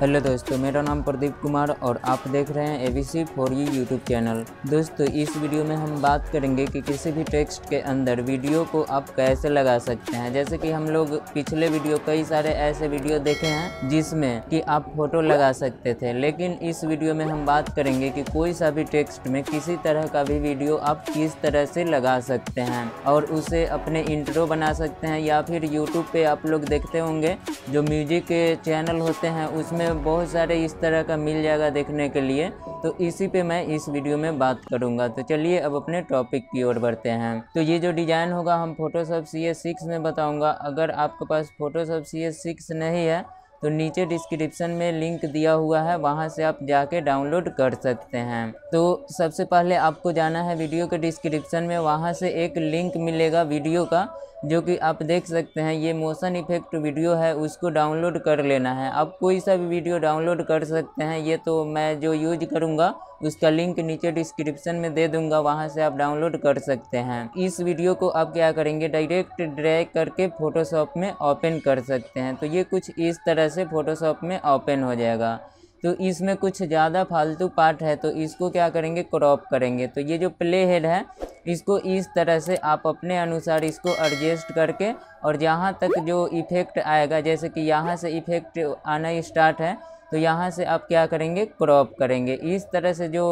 hello दोस्तों मेरा नाम प्रदीप कुमार और आप देख रहे हैं A B C for you YouTube channel दोस्तों इस वीडियो में हम बात करेंगे कि किसी भी टेक्स्ट के अंदर वीडियो को आप कैसे लगा सकते हैं जैसे कि हम लोग पिछले वीडियो कई सारे ऐसे वीडियो देखे हैं जिसमें कि आप फोटो लगा सकते थे लेकिन इस वीडियो में हम बात करेंगे कि कोई सा भी टेक्स्ट में किसी तरह का भी वीडियो आप किस तरह से लगा सकते हैं और उसे अपने इंट्रो बना सकते हैं या फिर यूट्यूब पर आप लोग देखते होंगे जो म्यूजिक के चैनल होते हैं उसमें में बहुत सारे इस तरह का मिल जाएगा देखने के लिए तो इसी पे मैं इस वीडियो में बात करूंगा तो चलिए अब अपने टॉपिक की ओर बढ़ते हैं तो ये जो डिज़ाइन होगा हम फोटोशॉप सी एस सिक्स में बताऊँगा अगर आपके पास फोटोशॉप सी एस सिक्स नहीं है तो नीचे डिस्क्रिप्शन में लिंक दिया हुआ है वहाँ से आप जाके डाउनलोड कर सकते हैं तो सबसे पहले आपको जाना है वीडियो के डिस्क्रिप्शन में वहाँ से एक लिंक मिलेगा वीडियो का जो कि आप देख सकते हैं ये मोशन इफेक्ट वीडियो है उसको डाउनलोड कर लेना है आप कोई सा भी वीडियो डाउनलोड कर सकते हैं ये तो मैं जो यूज करूँगा उसका लिंक नीचे डिस्क्रिप्शन में दे दूंगा वहाँ से आप डाउनलोड कर सकते हैं इस वीडियो को आप क्या करेंगे डायरेक्ट ड्रैग करके फ़ोटोशॉप में ओपन कर सकते हैं तो ये कुछ इस तरह से फ़ोटोशॉप में ओपन हो जाएगा तो इसमें कुछ ज़्यादा फालतू पार्ट है तो इसको क्या करेंगे क्रॉप करेंगे तो ये जो प्ले हेड है इसको इस तरह से आप अपने अनुसार इसको एडजस्ट करके और जहाँ तक जो इफ़ेक्ट आएगा जैसे कि यहाँ से इफ़ेक्ट आना स्टार्ट है तो यहाँ से आप क्या करेंगे क्रॉप करेंगे इस तरह से जो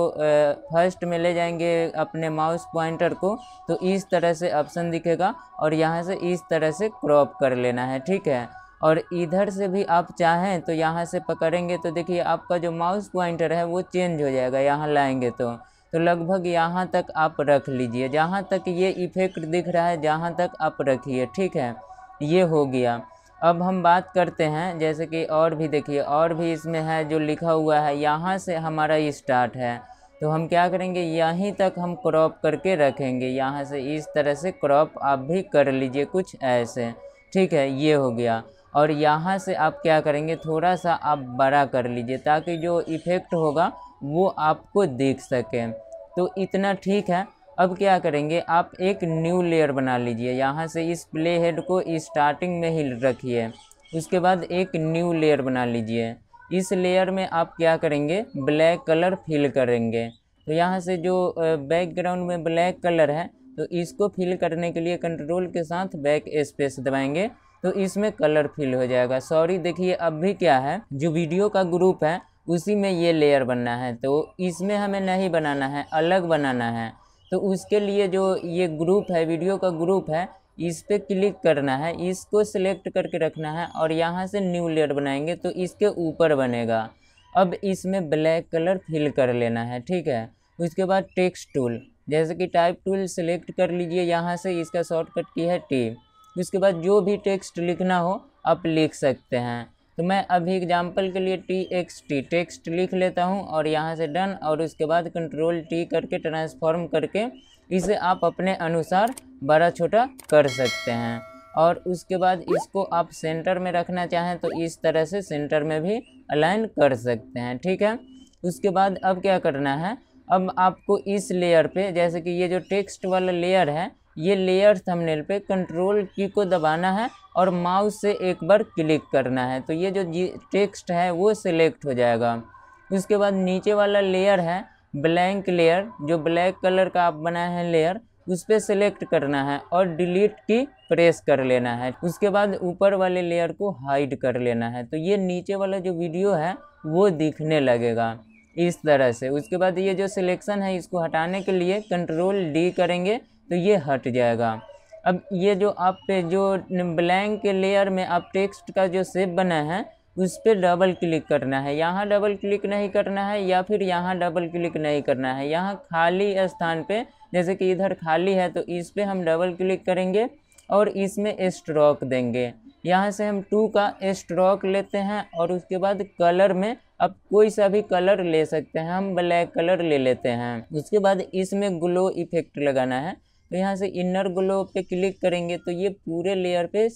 फर्स्ट में ले जाएंगे अपने माउस पॉइंटर को तो इस तरह से ऑप्शन दिखेगा और यहाँ से इस तरह से क्रॉप कर लेना है ठीक है और इधर से भी आप चाहें तो यहाँ से पकड़ेंगे तो देखिए आपका जो माउस पॉइंटर है वो चेंज हो जाएगा यहाँ लाएंगे तो तो लगभग यहाँ तक आप रख लीजिए जहाँ तक ये इफ़ेक्ट दिख रहा है जहाँ तक आप रखिए ठीक है ये हो गया अब हम बात करते हैं जैसे कि और भी देखिए और भी इसमें है जो लिखा हुआ है यहाँ से हमारा स्टार्ट है तो हम क्या करेंगे यहीं तक हम क्रॉप करके रखेंगे यहाँ से इस तरह से क्रॉप आप भी कर लीजिए कुछ ऐसे ठीक है ये हो गया और यहाँ से आप क्या करेंगे थोड़ा सा आप बड़ा कर लीजिए ताकि जो इफ़ेक्ट होगा वो आपको देख सकें तो इतना ठीक है अब क्या करेंगे आप एक न्यू लेयर बना लीजिए यहाँ से इस प्ले हेड को स्टार्टिंग में ही रखिए उसके बाद एक न्यू लेयर बना लीजिए इस लेयर में आप क्या करेंगे ब्लैक कलर फिल करेंगे तो यहाँ से जो बैकग्राउंड में ब्लैक कलर है तो इसको फिल करने के लिए कंट्रोल के साथ बैक स्पेस दबाएंगे तो इसमें कलर फिल हो जाएगा सॉरी देखिए अब भी क्या है जो वीडियो का ग्रुप है उसी में ये लेयर बनना है तो इसमें हमें नहीं बनाना है अलग बनाना है तो उसके लिए जो ये ग्रुप है वीडियो का ग्रुप है इस पर क्लिक करना है इसको सिलेक्ट करके रखना है और यहाँ से न्यू लेयर बनाएंगे तो इसके ऊपर बनेगा अब इसमें ब्लैक कलर फिल कर लेना है ठीक है उसके बाद टेक्स्ट टूल जैसे कि टाइप टूल सेलेक्ट कर लीजिए यहाँ से इसका शॉर्टकट की है टी उसके बाद जो भी टेक्स्ट लिखना हो आप लिख सकते हैं तो मैं अभी एग्जाम्पल के लिए टी एक्स टी टेक्स्ट लिख लेता हूँ और यहाँ से डन और उसके बाद कंट्रोल टी करके ट्रांसफॉर्म करके इसे आप अपने अनुसार बड़ा छोटा कर सकते हैं और उसके बाद इसको आप सेंटर में रखना चाहें तो इस तरह से सेंटर में भी अलाइन कर सकते हैं ठीक है उसके बाद अब क्या करना है अब आपको इस लेयर पे जैसे कि ये जो टेक्स्ट वाला लेयर है ये लेयर थंबनेल पे कंट्रोल की को दबाना है और माउस से एक बार क्लिक करना है तो ये जो टेक्स्ट है वो सिलेक्ट हो जाएगा उसके बाद नीचे वाला लेयर है ब्लैंक लेयर जो ब्लैक कलर का आप बनाए हैं लेयर उस पर सिलेक्ट करना है और डिलीट की प्रेस कर लेना है उसके बाद ऊपर वाले लेयर को हाइड कर लेना है तो ये नीचे वाला जो वीडियो है वो दिखने लगेगा इस तरह से उसके बाद ये जो सिलेक्शन है इसको हटाने के लिए कंट्रोल डी करेंगे तो ये हट जाएगा अब ये जो आप पे जो ब्लैंक के लेयर में आप टेक्स्ट का जो सेप बना है उस पर डबल क्लिक करना है यहाँ डबल क्लिक नहीं करना है या फिर यहाँ डबल क्लिक नहीं करना है यहाँ खाली स्थान पे जैसे कि इधर खाली है तो इस पर हम डबल क्लिक करेंगे और इसमें स्ट्रोक देंगे यहाँ से हम टू का स्ट्रोक लेते हैं और उसके बाद कलर में अब कोई सा भी कलर ले सकते हैं हम ब्लैक कलर ले लेते हैं उसके बाद इसमें ग्लो इफेक्ट लगाना है तो यहाँ से इनर ग्लो पे क्लिक करेंगे तो ये पूरे लेयर पे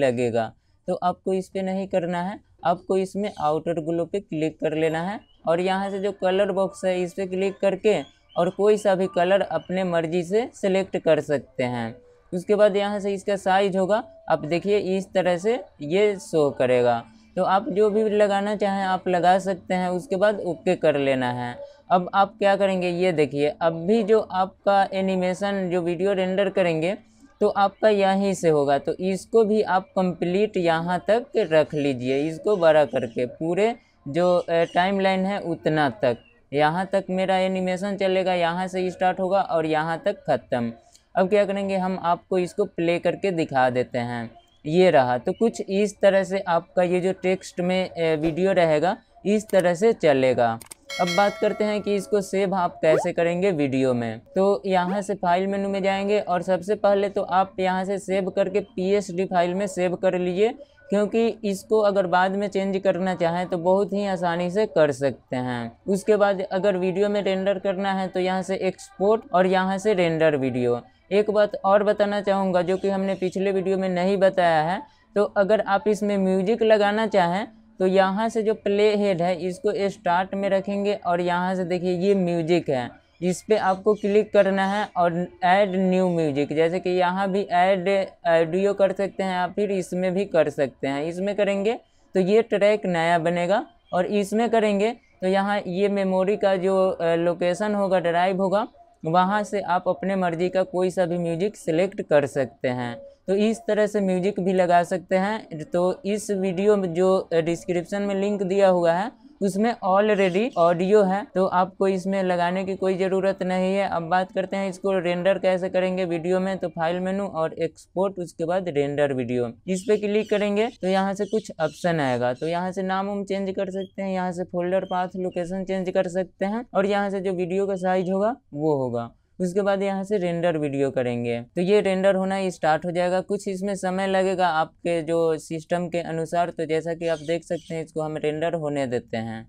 लगेगा तो आपको इस पर नहीं करना है आपको इसमें आउटर ग्लो पे क्लिक कर लेना है और यहाँ से जो कलर बॉक्स है इस पर क्लिक करके और कोई सा भी कलर अपने मर्जी से सिलेक्ट कर सकते हैं उसके बाद यहाँ से इसका साइज होगा आप देखिए इस तरह से ये शो करेगा तो आप जो भी लगाना चाहें आप लगा सकते हैं उसके बाद ओके कर लेना है अब आप क्या करेंगे ये देखिए अब भी जो आपका एनिमेशन जो वीडियो रेंडर करेंगे तो आपका यहीं से होगा तो इसको भी आप कंप्लीट यहाँ तक रख लीजिए इसको बड़ा करके पूरे जो टाइम लाइन है उतना तक यहाँ तक मेरा एनिमेशन चलेगा यहाँ से स्टार्ट होगा और यहाँ तक ख़त्म अब क्या करेंगे हम आपको इसको प्ले करके दिखा देते हैं ये रहा तो कुछ इस तरह से आपका ये जो टेक्स्ट में वीडियो रहेगा इस तरह से चलेगा अब बात करते हैं कि इसको सेव आप कैसे करेंगे वीडियो में तो यहाँ से फाइल मेनू में जाएंगे और सबसे पहले तो आप यहाँ से सेव करके पी फाइल में सेव कर लीजिए क्योंकि इसको अगर बाद में चेंज करना चाहें तो बहुत ही आसानी से कर सकते हैं उसके बाद अगर वीडियो में रेंडर करना है तो यहाँ से एक्सपोर्ट और यहाँ से रेंडर वीडियो एक बात और बताना चाहूँगा जो कि हमने पिछले वीडियो में नहीं बताया है तो अगर आप इसमें म्यूजिक लगाना चाहें तो यहाँ से जो प्ले हेड है इसको स्टार्ट में रखेंगे और यहाँ से देखिए ये म्यूजिक है इस पर आपको क्लिक करना है और ऐड न्यू म्यूजिक जैसे कि यहाँ भी ऐड ऑडियो कर सकते हैं या फिर इसमें भी कर सकते हैं इसमें करेंगे तो ये ट्रैक नया बनेगा और इसमें करेंगे तो यहाँ ये मेमोरी का जो लोकेशन होगा ड्राइव होगा वहाँ से आप अपने मर्ज़ी का कोई सा भी म्यूजिक सेलेक्ट कर सकते हैं तो इस तरह से म्यूजिक भी लगा सकते हैं तो इस वीडियो में जो डिस्क्रिप्शन में लिंक दिया हुआ है उसमें ऑलरेडी ऑडियो है तो आपको इसमें लगाने की कोई ज़रूरत नहीं है अब बात करते हैं इसको रेंडर कैसे करेंगे वीडियो में तो फाइल मेनू और एक्सपोर्ट उसके बाद रेंडर वीडियो इस पर क्लिक करेंगे तो यहाँ से कुछ ऑप्शन आएगा तो यहाँ से नाम उम चेंज कर सकते हैं यहाँ से फोल्डर पाथ लोकेशन चेंज कर सकते हैं और यहाँ से जो वीडियो का साइज होगा वो होगा उसके बाद यहाँ से रेंडर वीडियो करेंगे तो ये रेंडर होना स्टार्ट हो जाएगा कुछ इसमें समय लगेगा आपके जो सिस्टम के अनुसार तो जैसा कि आप देख सकते हैं इसको हम रेंडर होने देते हैं